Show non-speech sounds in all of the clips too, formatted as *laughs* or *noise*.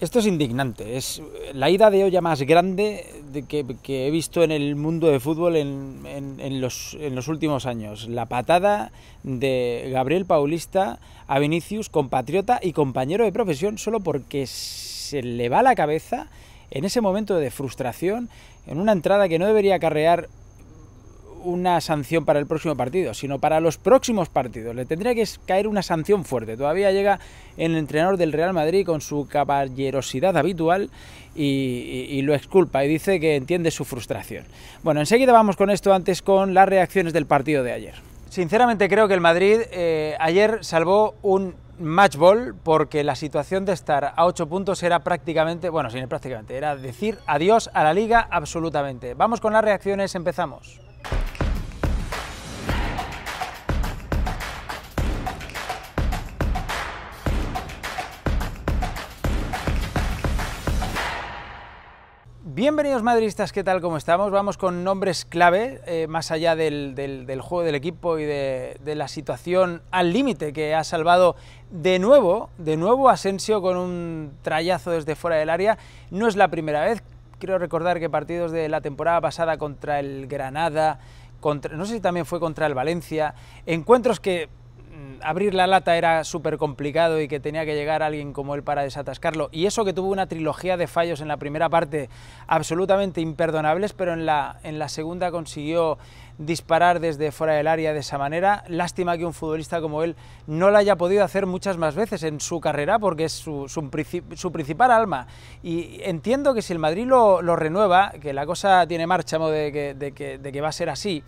Esto es indignante. Es la ida de olla más grande de que, he visto en el mundo de fútbol en, los, en, los, últimos años. La patada de Gabriel Paulista a Vinicius, compatriota y compañero de profesión, solo porque se le va la cabeza en ese momento de frustración, en una entrada que no debería acarrear una sanción para el próximo partido, sino para los próximos partidos. Le tendría que caer una sanción fuerte. Todavía llega el entrenador del Real Madrid con su caballerosidad habitual y, lo exculpa y dice que entiende su frustración. Bueno, enseguida vamos con esto antes con las reacciones del partido de ayer. Sinceramente creo que el Madrid eh, ayer salvó un match ball porque la situación de estar a 8 puntos era prácticamente, bueno, sin sí, prácticamente, era decir adiós a la liga absolutamente. Vamos con las reacciones, empezamos. Bienvenidos madridistas, ¿qué tal? ¿Cómo estamos? Vamos con nombres clave, eh, más allá del, juego del equipo y de, la situación al límite que ha salvado de nuevo, de nuevo Asensio con un trayazo desde fuera del área. No es la primera vez, quiero recordar que partidos de la temporada pasada contra el Granada, contra, no sé si también fue contra el Valencia, encuentros que abrir la lata era súper complicado y que tenía que llegar alguien como él para desatascarlo. Y eso que tuvo una trilogía de fallos en la primera parte absolutamente imperdonables, pero en la, en la segunda consiguió disparar desde fuera del área de esa manera. Lástima que un futbolista como él no la haya podido hacer muchas más veces en su carrera porque es su, principal alma. Y entiendo que si el Madrid lo, renueva, que la cosa tiene marcha de de que va a ser así,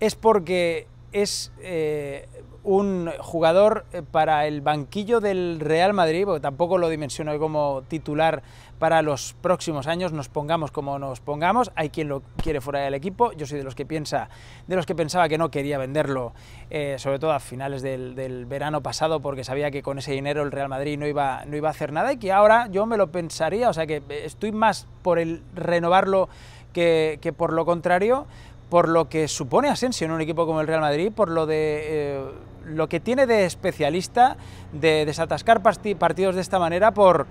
es porque es eh, un jugador eh, para el banquillo del Real Madrid, porque tampoco lo dimensiono como titular para los próximos años, nos pongamos como nos pongamos, hay quien lo quiere fuera del equipo, yo soy de los que piensa, de los que pensaba que no quería venderlo, eh, sobre todo a finales del, verano pasado, porque sabía que con ese dinero el Real Madrid no iba, no iba a hacer nada y que ahora yo me lo pensaría, o sea que estoy más por el renovarlo que por lo contrario, por lo que supone Asensio en un equipo como el Real Madrid, por lo de eh, lo que tiene de especialista de desatascar partidos de esta manera por,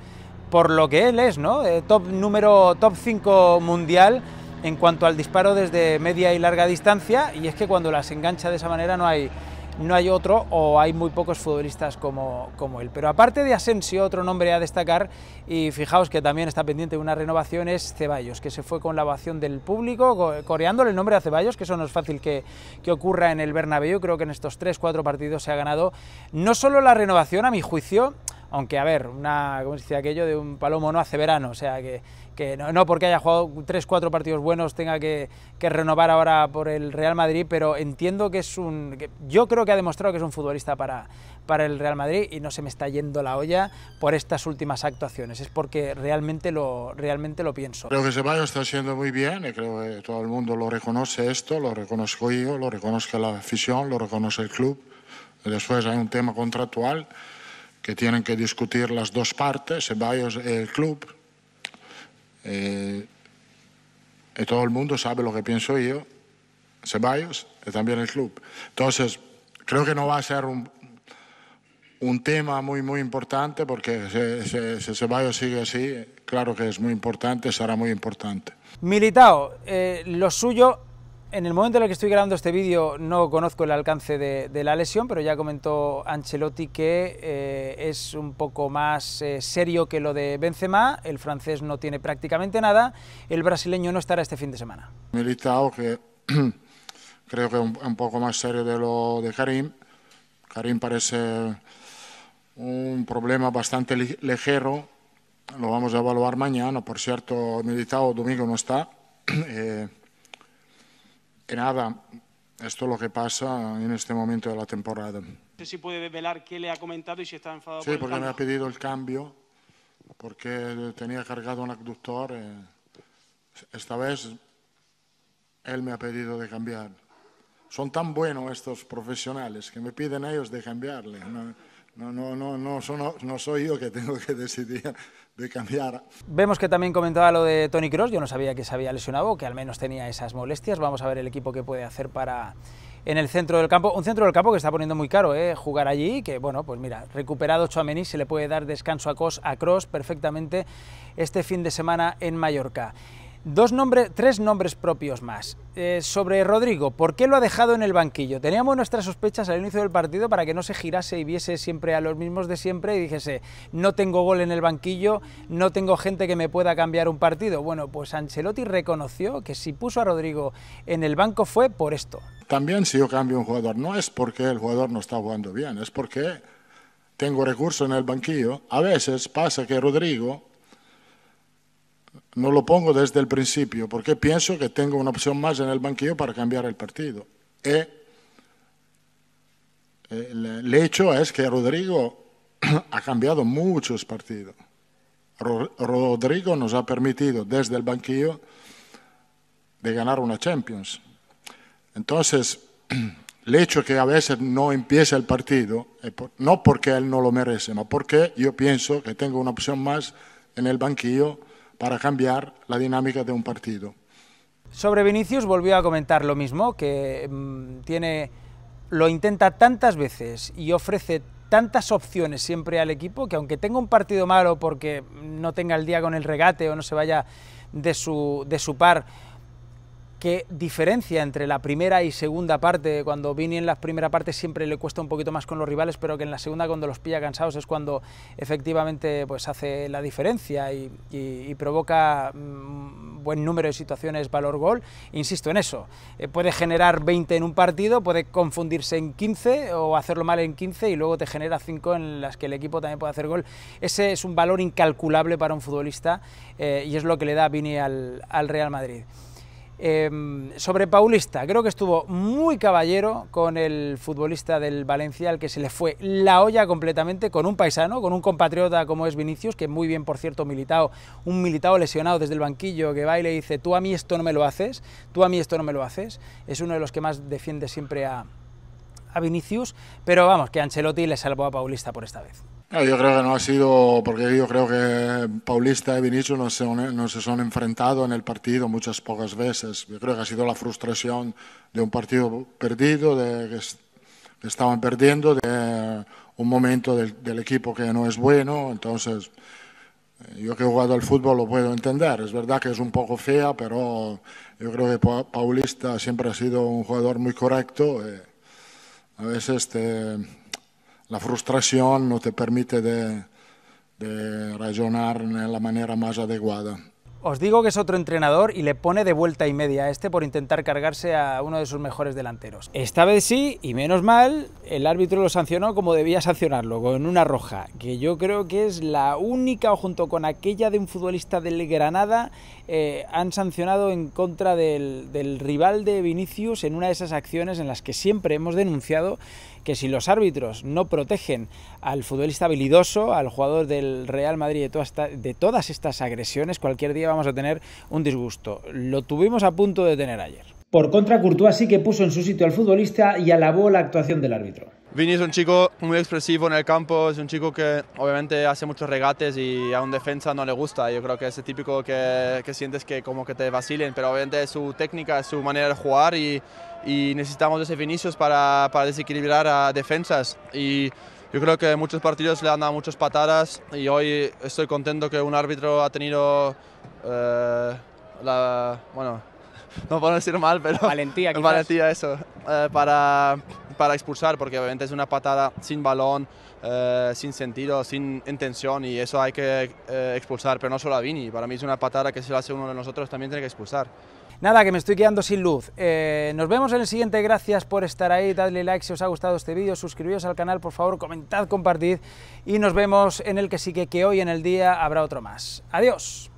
por lo que él es, ¿no? Eh, top número top 5 mundial en cuanto al disparo desde media y larga distancia y es que cuando las engancha de esa manera no hay no hay otro o hay muy pocos futbolistas como, como él. Pero aparte de Asensio, otro nombre a destacar, y fijaos que también está pendiente de una renovación, es Ceballos, que se fue con la ovación del público, coreándole el nombre a Ceballos, que eso no es fácil que, ocurra en el Bernabéu. Creo que en estos 3 cuatro partidos se ha ganado no solo la renovación, a mi juicio, aunque a ver, una, ¿cómo se aquello? De un palomo no hace verano, o sea que no, porque haya jugado tres cuatro partidos buenos tenga que, renovar ahora por el Real Madrid, pero entiendo que es un... yo creo que ha demostrado que es un futbolista para, para el Real Madrid y no se me está yendo la olla por estas últimas actuaciones, es porque realmente lo, realmente lo pienso. Creo que Ceballos está haciendo muy bien y creo que todo el mundo lo reconoce esto, lo reconozco yo, lo reconozca la afición, lo reconoce el club. Después hay un tema contractual que tienen que discutir las dos partes, Ceballos y el club eh, eh, todo el mundo sabe lo que pienso yo. Ceballos y eh, también el club. Entonces, creo que no va a ser un, un tema muy, muy importante porque si, Ceballos sigue así, claro que es muy importante, será muy importante. Militao, eh, lo suyo en el momento en el que estoy grabando este vídeo no conozco el alcance de, la lesión, pero ya comentó Ancelotti que eh, es un poco más eh, serio que lo de Benzema, el francés no tiene prácticamente nada, el brasileño no estará este fin de semana. Militao, que *clears throat* creo que un, un poco más serio de lo de Karim. Karim parece un problema bastante ligero, lo vamos a evaluar mañana, por cierto, Militao domingo no está. *clears throat* Eh, y nada, esto es lo que pasa en este momento de la temporada. No sé si puede velar qué le ha comentado y si está enfadado. por el porque me ha pedido el cambio, porque tenía cargado un abductor. Eh, esta vez él me ha pedido de cambiar. Son tan buenos estos profesionales que me piden ellos de cambiarle. No, no, no, no, no soy yo que tengo que decidir de cambiar. Vemos que también comentaba lo de Tony Cross, yo no sabía que se había lesionado, que al menos tenía esas molestias. Vamos a ver el equipo que puede hacer para en el centro del campo, un centro del campo que está poniendo muy caro ¿eh? jugar allí, que bueno, pues mira, recuperado Chouameni, se le puede dar descanso a a Cross perfectamente este fin de semana en Mallorca. Dos nombres, tres nombres propios más. Eh, sobre Rodrigo, ¿por qué lo ha dejado en el banquillo? Teníamos nuestras sospechas al inicio del partido para que no se girase y viese siempre a los mismos de siempre y dijese, no tengo gol en el banquillo, no tengo gente que me pueda cambiar un partido. Bueno, pues Ancelotti reconoció que si puso a Rodrigo en el banco fue por esto. También si yo cambio un jugador, no es porque el jugador no está jugando bien, es porque tengo recursos en el banquillo. A veces pasa que Rodrigo no lo pongo desde el principio porque pienso que tengo una opción más en el banquillo para cambiar el partido. el, eh, eh, hecho es que Rodrigo *clears throat* ha cambiado muchos partidos. Rodrigo nos ha permitido desde el banquillo de ganar una Champions. Entonces, el *clears throat* hecho que a veces no empiece el partido, eh, no porque él no lo merece, sino porque yo pienso que tengo una opción más en el banquillo para cambiar la dinámica de un partido. Sobre Vinicius volvió a comentar lo mismo, que mm, tiene, lo intenta tantas veces y ofrece tantas opciones siempre al equipo que aunque tenga un partido malo porque no tenga el día con el regate o no se vaya de su, de su par, Qué diferencia entre la primera y segunda parte. Cuando Vini en la primera parte siempre le cuesta un poquito más con los rivales, pero que en la segunda cuando los pilla cansados es cuando efectivamente pues, hace la diferencia y, provoca mm, buen número de situaciones valor-gol. Insisto en eso. Eh, puede generar 20 en un partido, puede confundirse en 15 o hacerlo mal en 15 y luego te genera 5 en las que el equipo también puede hacer gol. Ese es un valor incalculable para un futbolista eh, y es lo que le da Vini al, al Real Madrid. Em, sobre Paulista, creo que estuvo muy caballero con el futbolista del Valencia, al que se le fue la olla completamente, con un paisano, con un compatriota como es Vinicius, que muy bien, por cierto, militado, un militado lesionado desde el banquillo, que va y dice, tú a mí esto no me lo haces, tú a mí esto no me lo haces, es uno de los que más defiende siempre a, a Vinicius, pero vamos, que Ancelotti le salvó a Paulista por esta vez. Ah, yo creo que no ha sido, porque yo creo que Paulista y Vinicius no se, no se son enfrentado en el partido muchas pocas veces. Yo creo que ha sido la frustración de un partido perdido, de que estaban perdiendo, de un momento del, equipo que no es bueno. Entonces, eh, yo que he jugado al fútbol lo puedo entender. Es verdad que es un poco fea, pero yo creo que Paulista siempre ha sido un jugador muy correcto. Eh, a veces este la frustración no te permite de, de razonar de la manera más adecuada. Os digo que es otro entrenador y le pone de vuelta y media a este por intentar cargarse a uno de sus mejores delanteros. Esta vez sí, y menos mal, el árbitro lo sancionó como debía sancionarlo, con una roja, que yo creo que es la única, junto con aquella de un futbolista del Granada, eh, han sancionado en contra del, rival de Vinicius en una de esas acciones en las que siempre hemos denunciado que si los árbitros no protegen al futbolista habilidoso, al jugador del Real Madrid de, de, todas estas agresiones, cualquier día vamos a tener un disgusto. Lo tuvimos a punto de tener ayer. Por contra, Courtois sí que puso en su sitio al futbolista y alabó la actuación del árbitro. Vini es un chico muy expresivo en el campo, es un chico que obviamente hace muchos regates y a un defensa no le gusta. Yo creo que es el típico que, sientes que como que te vacilen, pero obviamente es su técnica, es su manera de jugar y, y necesitamos ese Vinicius para, desequilibrar a defensas. Y yo creo que muchos partidos le han dado muchas patadas y hoy estoy contento que un árbitro ha tenido eh, la... bueno, *laughs* no puedo decir mal, pero... Valentía, *laughs* quizás. Valentía, eso. Eh, para para expulsar, porque obviamente es una patada sin balón, eh, sin sentido, sin intención, y eso hay que eh, expulsar, pero no solo a Vini. Para mí es una patada que si la hace uno de nosotros también tiene que expulsar. Nada, que me estoy quedando sin luz. Eh, nos vemos en el siguiente. Gracias por estar ahí. Dadle like si os ha gustado este vídeo. Suscribíos al canal, por favor. Comentad, compartid. Y nos vemos en el que sigue, que hoy en el día habrá otro más. Adiós.